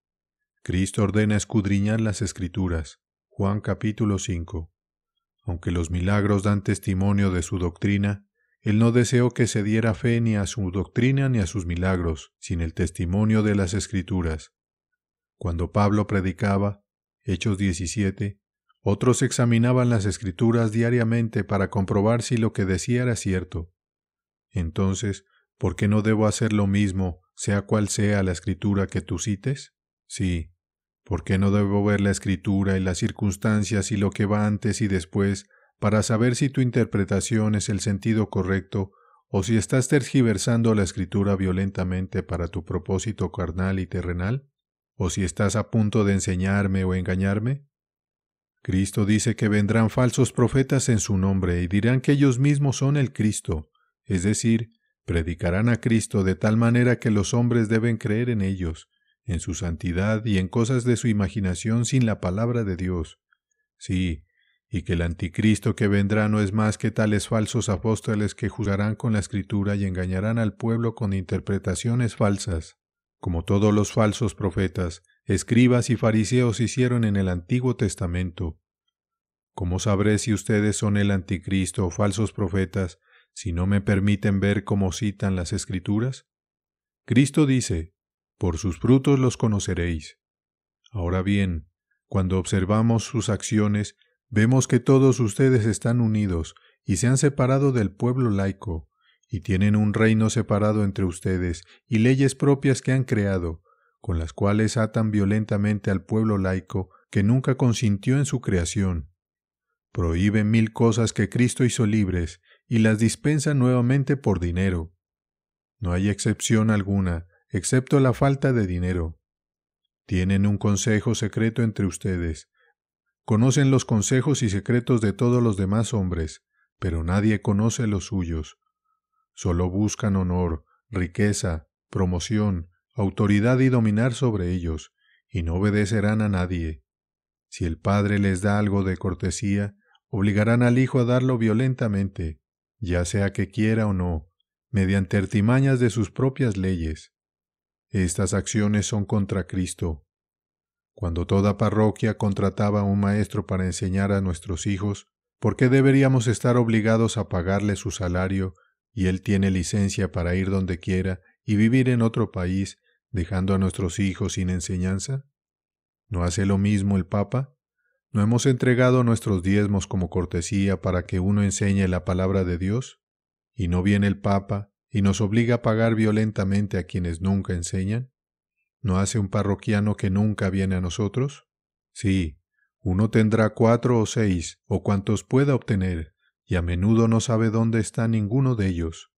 Cristo ordena escudriñar las escrituras. Juan capítulo 5. Aunque los milagros dan testimonio de su doctrina, él no deseó que se diera fe ni a su doctrina ni a sus milagros, sin el testimonio de las escrituras. Cuando Pablo predicaba, Hechos 17, otros examinaban las escrituras diariamente para comprobar si lo que decía era cierto. Entonces, ¿por qué no debo hacer lo mismo, sea cual sea la escritura que tú cites? Sí. ¿Por qué no debo ver la escritura y las circunstancias y lo que va antes y después para saber si tu interpretación es el sentido correcto o si estás tergiversando la escritura violentamente para tu propósito carnal y terrenal? o si estás a punto de enseñarme o engañarme? Cristo dice que vendrán falsos profetas en su nombre y dirán que ellos mismos son el Cristo, es decir, predicarán a Cristo de tal manera que los hombres deben creer en ellos, en su santidad y en cosas de su imaginación sin la palabra de Dios. Sí, y que el anticristo que vendrá no es más que tales falsos apóstoles que juzgarán con la escritura y engañarán al pueblo con interpretaciones falsas. Como todos los falsos profetas, escribas y fariseos hicieron en el Antiguo Testamento. ¿Cómo sabré si ustedes son el anticristo o falsos profetas si no me permiten ver cómo citan las escrituras? Cristo dice, por sus frutos los conoceréis. Ahora bien, cuando observamos sus acciones, vemos que todos ustedes están unidos y se han separado del pueblo laico, y tienen un reino separado entre ustedes y leyes propias que han creado, con las cuales atan violentamente al pueblo laico que nunca consintió en su creación. Prohíben mil cosas que Cristo hizo libres y las dispensan nuevamente por dinero. No hay excepción alguna, excepto la falta de dinero. Tienen un consejo secreto entre ustedes. Conocen los consejos y secretos de todos los demás hombres, pero nadie conoce los suyos, Solo buscan honor, riqueza, promoción, autoridad y dominar sobre ellos, y no obedecerán a nadie. Si el padre les da algo de cortesía, obligarán al hijo a darlo violentamente, ya sea que quiera o no, mediante artimañas de sus propias leyes. Estas acciones son contra Cristo. Cuando toda parroquia contrataba a un maestro para enseñar a nuestros hijos, ¿por qué deberíamos estar obligados a pagarle su salario y él tiene licencia para ir donde quiera y vivir en otro país, dejando a nuestros hijos sin enseñanza? ¿No hace lo mismo el Papa? ¿No hemos entregado nuestros diezmos como cortesía para que uno enseñe la palabra de Dios? ¿Y no viene el Papa y nos obliga a pagar violentamente a quienes nunca enseñan? ¿No hace un parroquiano que nunca viene a nosotros? Sí, uno tendrá cuatro o seis, o cuantos pueda obtener, y a menudo no sabe dónde está ninguno de ellos.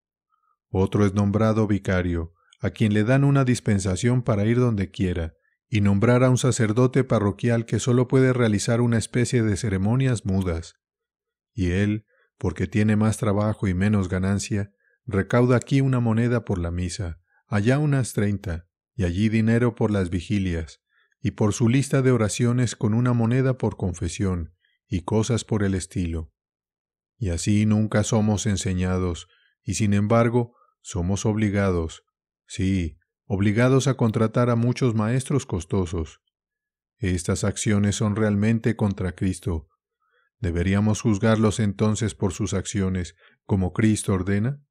Otro es nombrado vicario, a quien le dan una dispensación para ir donde quiera, y nombrar a un sacerdote parroquial que solo puede realizar una especie de ceremonias mudas. Y él, porque tiene más trabajo y menos ganancia, recauda aquí una moneda por la misa, allá unas treinta, y allí dinero por las vigilias, y por su lista de oraciones con una moneda por confesión, y cosas por el estilo y así nunca somos enseñados, y sin embargo somos obligados, sí, obligados a contratar a muchos maestros costosos. Estas acciones son realmente contra Cristo. ¿Deberíamos juzgarlos entonces por sus acciones, como Cristo ordena?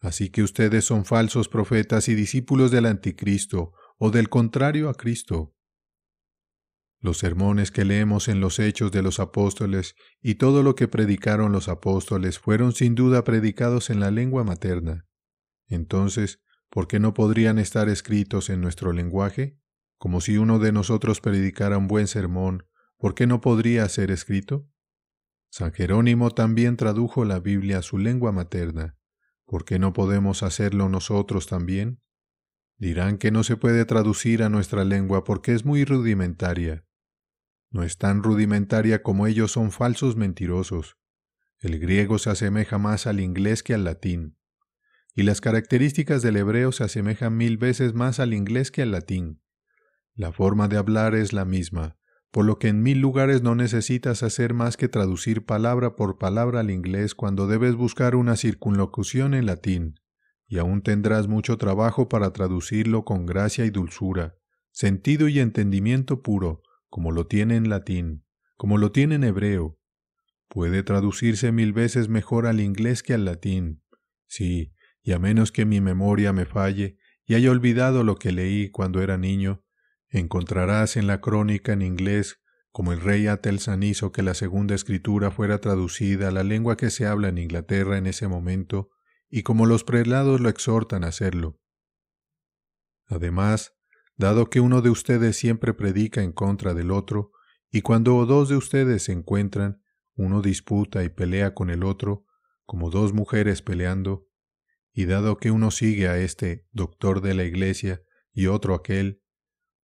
Así que ustedes son falsos profetas y discípulos del anticristo, o del contrario a Cristo. Los sermones que leemos en los Hechos de los Apóstoles y todo lo que predicaron los apóstoles fueron sin duda predicados en la lengua materna. Entonces, ¿por qué no podrían estar escritos en nuestro lenguaje? Como si uno de nosotros predicara un buen sermón, ¿por qué no podría ser escrito? San Jerónimo también tradujo la Biblia a su lengua materna. ¿Por qué no podemos hacerlo nosotros también? Dirán que no se puede traducir a nuestra lengua porque es muy rudimentaria, no es tan rudimentaria como ellos son falsos mentirosos. El griego se asemeja más al inglés que al latín, y las características del hebreo se asemejan mil veces más al inglés que al latín. La forma de hablar es la misma, por lo que en mil lugares no necesitas hacer más que traducir palabra por palabra al inglés cuando debes buscar una circunlocución en latín, y aún tendrás mucho trabajo para traducirlo con gracia y dulzura, sentido y entendimiento puro, como lo tiene en latín, como lo tiene en hebreo. Puede traducirse mil veces mejor al inglés que al latín. Sí, y a menos que mi memoria me falle y haya olvidado lo que leí cuando era niño, encontrarás en la crónica en inglés como el rey Atelsan hizo que la segunda escritura fuera traducida a la lengua que se habla en Inglaterra en ese momento, y como los prelados lo exhortan a hacerlo. Además, Dado que uno de ustedes siempre predica en contra del otro, y cuando dos de ustedes se encuentran, uno disputa y pelea con el otro, como dos mujeres peleando, y dado que uno sigue a este doctor de la iglesia y otro aquel,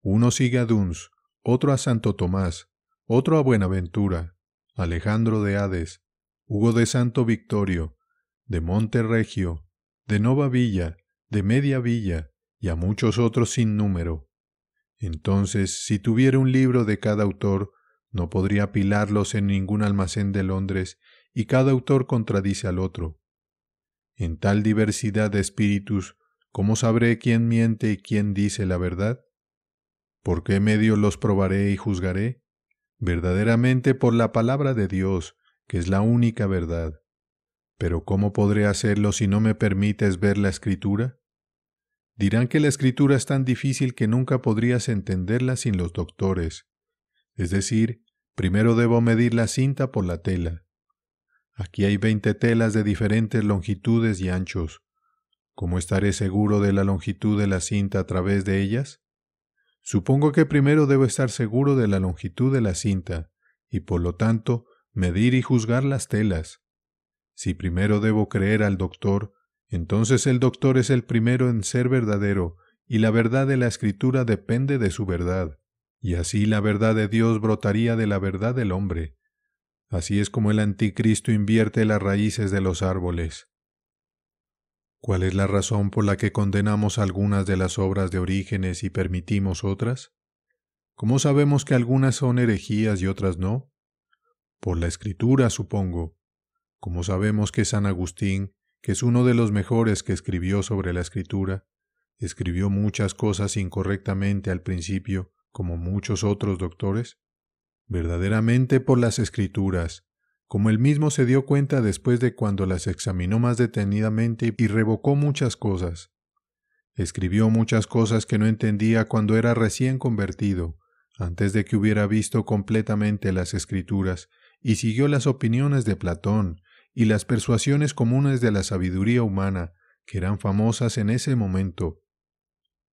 uno sigue a Duns, otro a Santo Tomás, otro a Buenaventura, Alejandro de Hades, Hugo de Santo Victorio, de Monte Regio, de Nova Villa, de Media Villa, y a muchos otros sin número. Entonces, si tuviera un libro de cada autor, no podría apilarlos en ningún almacén de Londres, y cada autor contradice al otro. En tal diversidad de espíritus, ¿cómo sabré quién miente y quién dice la verdad? ¿Por qué medio los probaré y juzgaré? Verdaderamente por la palabra de Dios, que es la única verdad. Pero ¿cómo podré hacerlo si no me permites ver la escritura? Dirán que la escritura es tan difícil que nunca podrías entenderla sin los doctores. Es decir, primero debo medir la cinta por la tela. Aquí hay veinte telas de diferentes longitudes y anchos. ¿Cómo estaré seguro de la longitud de la cinta a través de ellas? Supongo que primero debo estar seguro de la longitud de la cinta, y por lo tanto, medir y juzgar las telas. Si primero debo creer al doctor, entonces el doctor es el primero en ser verdadero, y la verdad de la escritura depende de su verdad, y así la verdad de Dios brotaría de la verdad del hombre. Así es como el anticristo invierte las raíces de los árboles. ¿Cuál es la razón por la que condenamos algunas de las obras de Orígenes y permitimos otras? ¿Cómo sabemos que algunas son herejías y otras no? Por la escritura, supongo. Como sabemos que San Agustín, que es uno de los mejores que escribió sobre la escritura, escribió muchas cosas incorrectamente al principio, como muchos otros doctores? Verdaderamente por las escrituras, como él mismo se dio cuenta después de cuando las examinó más detenidamente y revocó muchas cosas. Escribió muchas cosas que no entendía cuando era recién convertido, antes de que hubiera visto completamente las escrituras, y siguió las opiniones de Platón, y las persuasiones comunes de la sabiduría humana, que eran famosas en ese momento.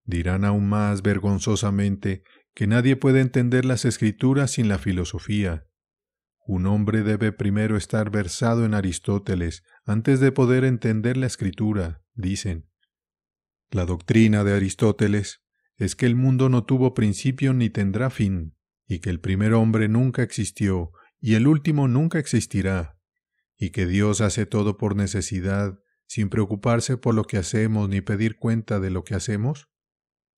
Dirán aún más vergonzosamente que nadie puede entender las escrituras sin la filosofía. Un hombre debe primero estar versado en Aristóteles antes de poder entender la escritura, dicen. La doctrina de Aristóteles es que el mundo no tuvo principio ni tendrá fin, y que el primer hombre nunca existió y el último nunca existirá y que Dios hace todo por necesidad, sin preocuparse por lo que hacemos ni pedir cuenta de lo que hacemos?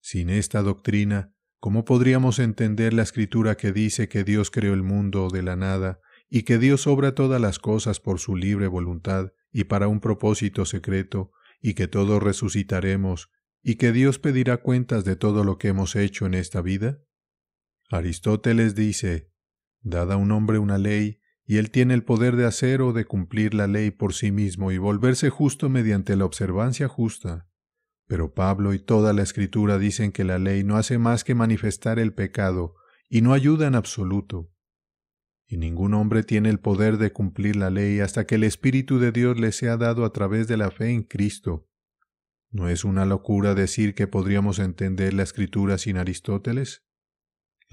Sin esta doctrina, ¿cómo podríamos entender la escritura que dice que Dios creó el mundo de la nada y que Dios obra todas las cosas por su libre voluntad y para un propósito secreto, y que todos resucitaremos, y que Dios pedirá cuentas de todo lo que hemos hecho en esta vida? Aristóteles dice, Dada a un hombre una ley, y él tiene el poder de hacer o de cumplir la ley por sí mismo y volverse justo mediante la observancia justa. Pero Pablo y toda la escritura dicen que la ley no hace más que manifestar el pecado y no ayuda en absoluto. Y ningún hombre tiene el poder de cumplir la ley hasta que el Espíritu de Dios le sea dado a través de la fe en Cristo. ¿No es una locura decir que podríamos entender la escritura sin Aristóteles?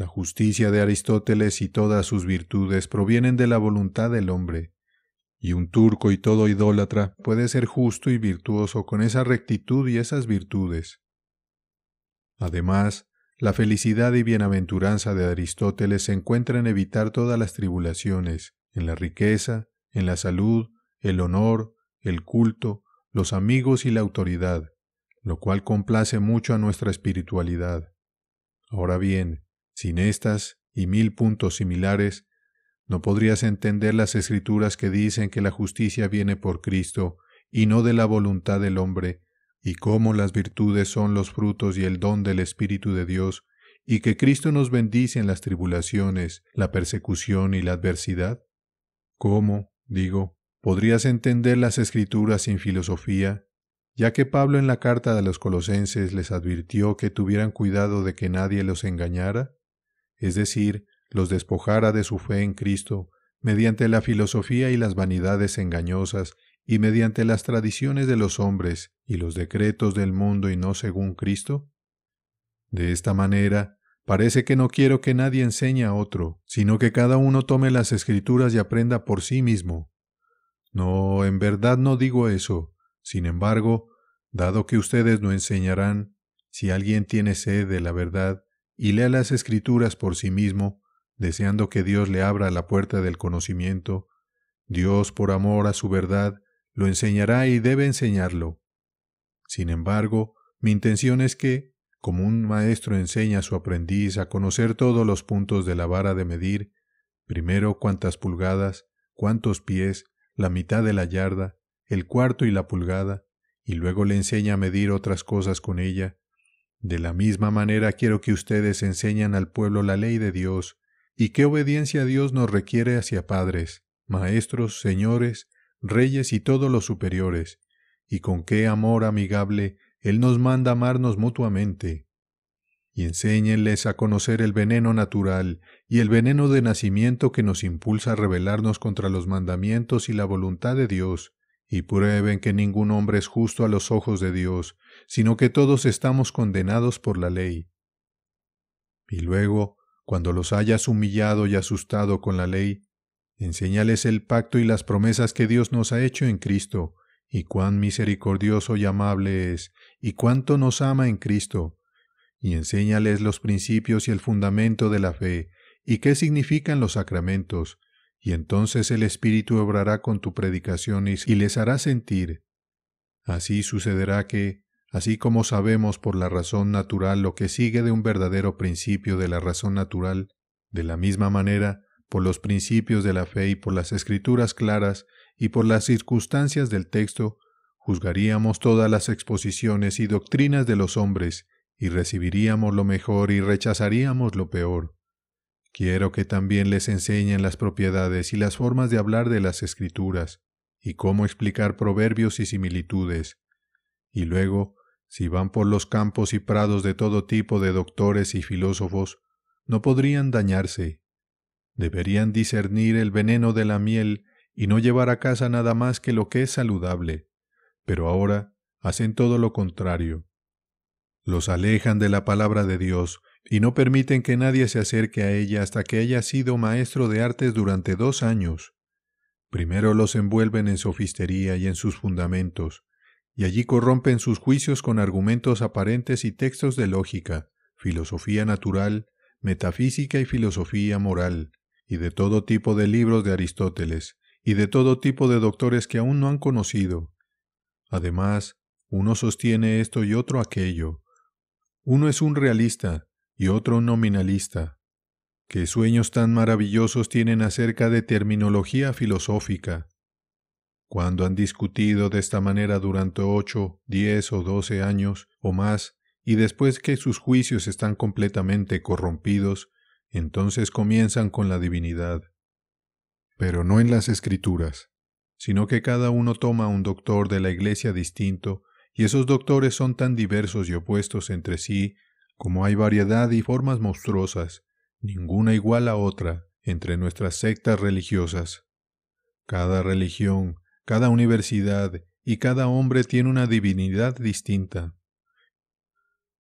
La justicia de Aristóteles y todas sus virtudes provienen de la voluntad del hombre, y un turco y todo idólatra puede ser justo y virtuoso con esa rectitud y esas virtudes. Además, la felicidad y bienaventuranza de Aristóteles se encuentra en evitar todas las tribulaciones, en la riqueza, en la salud, el honor, el culto, los amigos y la autoridad, lo cual complace mucho a nuestra espiritualidad. Ahora bien, sin estas y mil puntos similares, no podrías entender las escrituras que dicen que la justicia viene por Cristo y no de la voluntad del hombre, y cómo las virtudes son los frutos y el don del Espíritu de Dios, y que Cristo nos bendice en las tribulaciones, la persecución y la adversidad? ¿Cómo, digo, podrías entender las escrituras sin filosofía, ya que Pablo en la carta de los Colosenses les advirtió que tuvieran cuidado de que nadie los engañara? es decir, los despojara de su fe en Cristo, mediante la filosofía y las vanidades engañosas, y mediante las tradiciones de los hombres y los decretos del mundo y no según Cristo? De esta manera, parece que no quiero que nadie enseñe a otro, sino que cada uno tome las escrituras y aprenda por sí mismo. No, en verdad no digo eso. Sin embargo, dado que ustedes no enseñarán, si alguien tiene sed de la verdad, y lea las escrituras por sí mismo, deseando que Dios le abra la puerta del conocimiento, Dios por amor a su verdad lo enseñará y debe enseñarlo. Sin embargo, mi intención es que, como un maestro enseña a su aprendiz a conocer todos los puntos de la vara de medir, primero cuántas pulgadas, cuántos pies, la mitad de la yarda, el cuarto y la pulgada, y luego le enseña a medir otras cosas con ella, de la misma manera quiero que ustedes enseñen al pueblo la ley de Dios, y qué obediencia Dios nos requiere hacia padres, maestros, señores, reyes y todos los superiores, y con qué amor amigable Él nos manda amarnos mutuamente. Y enséñenles a conocer el veneno natural y el veneno de nacimiento que nos impulsa a rebelarnos contra los mandamientos y la voluntad de Dios, y prueben que ningún hombre es justo a los ojos de Dios, sino que todos estamos condenados por la ley. Y luego, cuando los hayas humillado y asustado con la ley, enséñales el pacto y las promesas que Dios nos ha hecho en Cristo, y cuán misericordioso y amable es, y cuánto nos ama en Cristo, y enséñales los principios y el fundamento de la fe, y qué significan los sacramentos, y entonces el Espíritu obrará con tu predicación y les hará sentir. Así sucederá que, así como sabemos por la razón natural lo que sigue de un verdadero principio de la razón natural, de la misma manera, por los principios de la fe y por las escrituras claras y por las circunstancias del texto, juzgaríamos todas las exposiciones y doctrinas de los hombres, y recibiríamos lo mejor y rechazaríamos lo peor. Quiero que también les enseñen las propiedades y las formas de hablar de las escrituras, y cómo explicar proverbios y similitudes. Y luego, si van por los campos y prados de todo tipo de doctores y filósofos, no podrían dañarse. Deberían discernir el veneno de la miel y no llevar a casa nada más que lo que es saludable. Pero ahora hacen todo lo contrario. Los alejan de la palabra de Dios y no permiten que nadie se acerque a ella hasta que haya sido maestro de artes durante dos años. Primero los envuelven en sofistería y en sus fundamentos, y allí corrompen sus juicios con argumentos aparentes y textos de lógica, filosofía natural, metafísica y filosofía moral, y de todo tipo de libros de Aristóteles, y de todo tipo de doctores que aún no han conocido. Además, uno sostiene esto y otro aquello. Uno es un realista, y otro nominalista, ¡Qué sueños tan maravillosos tienen acerca de terminología filosófica, cuando han discutido de esta manera durante ocho, diez o doce años o más, y después que sus juicios están completamente corrompidos, entonces comienzan con la divinidad. Pero no en las escrituras, sino que cada uno toma un doctor de la iglesia distinto, y esos doctores son tan diversos y opuestos entre sí como hay variedad y formas monstruosas, ninguna igual a otra entre nuestras sectas religiosas. Cada religión, cada universidad y cada hombre tiene una divinidad distinta.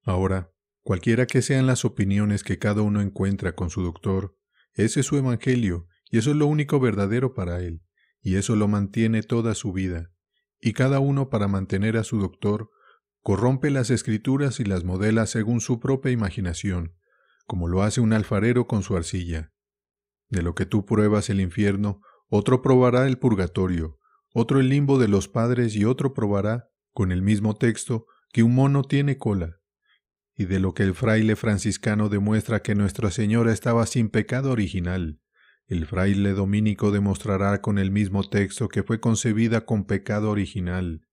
Ahora, cualquiera que sean las opiniones que cada uno encuentra con su doctor, ese es su evangelio y eso es lo único verdadero para él, y eso lo mantiene toda su vida, y cada uno para mantener a su doctor corrompe las escrituras y las modela según su propia imaginación, como lo hace un alfarero con su arcilla. De lo que tú pruebas el infierno, otro probará el purgatorio, otro el limbo de los padres y otro probará, con el mismo texto, que un mono tiene cola. Y de lo que el fraile franciscano demuestra que Nuestra Señora estaba sin pecado original, el fraile dominico demostrará con el mismo texto que fue concebida con pecado original,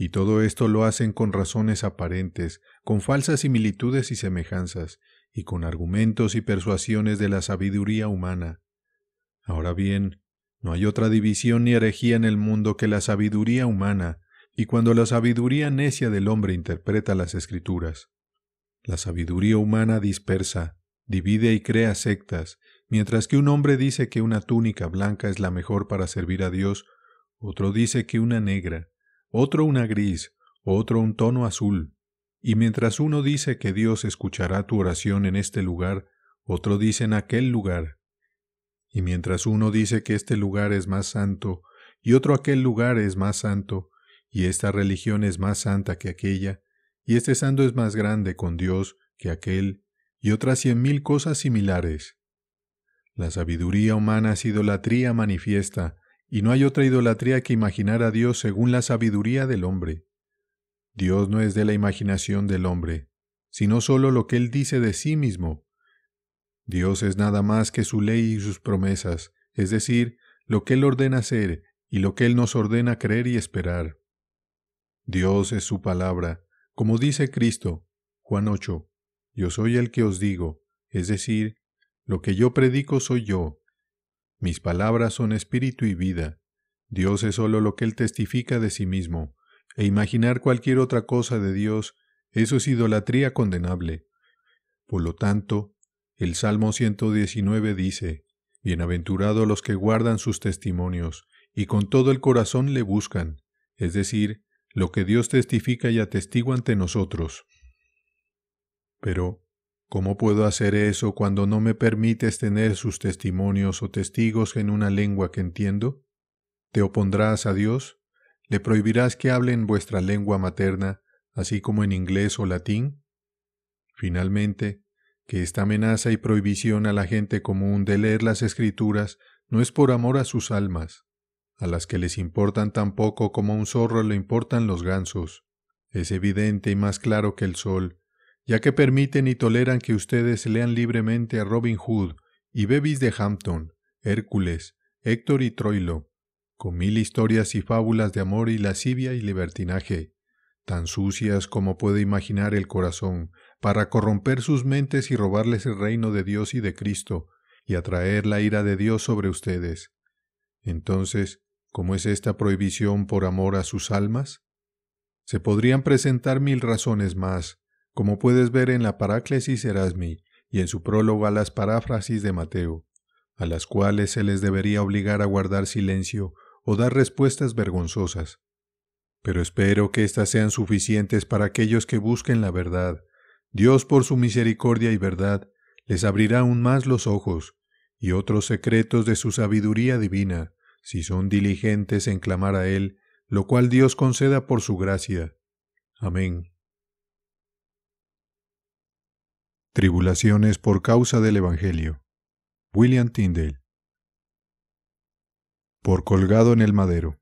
y todo esto lo hacen con razones aparentes, con falsas similitudes y semejanzas, y con argumentos y persuasiones de la sabiduría humana. Ahora bien, no hay otra división ni herejía en el mundo que la sabiduría humana, y cuando la sabiduría necia del hombre interpreta las escrituras. La sabiduría humana dispersa, divide y crea sectas, mientras que un hombre dice que una túnica blanca es la mejor para servir a Dios, otro dice que una negra, otro una gris, otro un tono azul. Y mientras uno dice que Dios escuchará tu oración en este lugar, otro dice en aquel lugar. Y mientras uno dice que este lugar es más santo, y otro aquel lugar es más santo, y esta religión es más santa que aquella, y este santo es más grande con Dios que aquel, y otras cien mil cosas similares. La sabiduría humana es idolatría manifiesta, y no hay otra idolatría que imaginar a Dios según la sabiduría del hombre. Dios no es de la imaginación del hombre, sino sólo lo que él dice de sí mismo. Dios es nada más que su ley y sus promesas, es decir, lo que él ordena hacer y lo que él nos ordena creer y esperar. Dios es su palabra, como dice Cristo, Juan 8, Yo soy el que os digo, es decir, lo que yo predico soy yo, mis palabras son espíritu y vida. Dios es solo lo que Él testifica de sí mismo, e imaginar cualquier otra cosa de Dios, eso es idolatría condenable. Por lo tanto, el Salmo 119 dice, Bienaventurados los que guardan sus testimonios, y con todo el corazón le buscan, es decir, lo que Dios testifica y atestigua ante nosotros. Pero, ¿Cómo puedo hacer eso cuando no me permites tener sus testimonios o testigos en una lengua que entiendo? ¿Te opondrás a Dios? ¿Le prohibirás que hable en vuestra lengua materna, así como en inglés o latín? Finalmente, que esta amenaza y prohibición a la gente común de leer las escrituras no es por amor a sus almas, a las que les importan tan poco como a un zorro le importan los gansos. Es evidente y más claro que el sol ya que permiten y toleran que ustedes lean libremente a Robin Hood y Bevis de Hampton, Hércules, Héctor y Troilo, con mil historias y fábulas de amor y lascivia y libertinaje, tan sucias como puede imaginar el corazón, para corromper sus mentes y robarles el reino de Dios y de Cristo, y atraer la ira de Dios sobre ustedes. Entonces, ¿cómo es esta prohibición por amor a sus almas? Se podrían presentar mil razones más, como puedes ver en la paráclesis Erasmi y en su prólogo a las paráfrasis de Mateo, a las cuales se les debería obligar a guardar silencio o dar respuestas vergonzosas. Pero espero que éstas sean suficientes para aquellos que busquen la verdad. Dios por su misericordia y verdad les abrirá aún más los ojos y otros secretos de su sabiduría divina, si son diligentes en clamar a Él, lo cual Dios conceda por su gracia. Amén. Tribulaciones por causa del Evangelio. William Tyndale. Por colgado en el madero.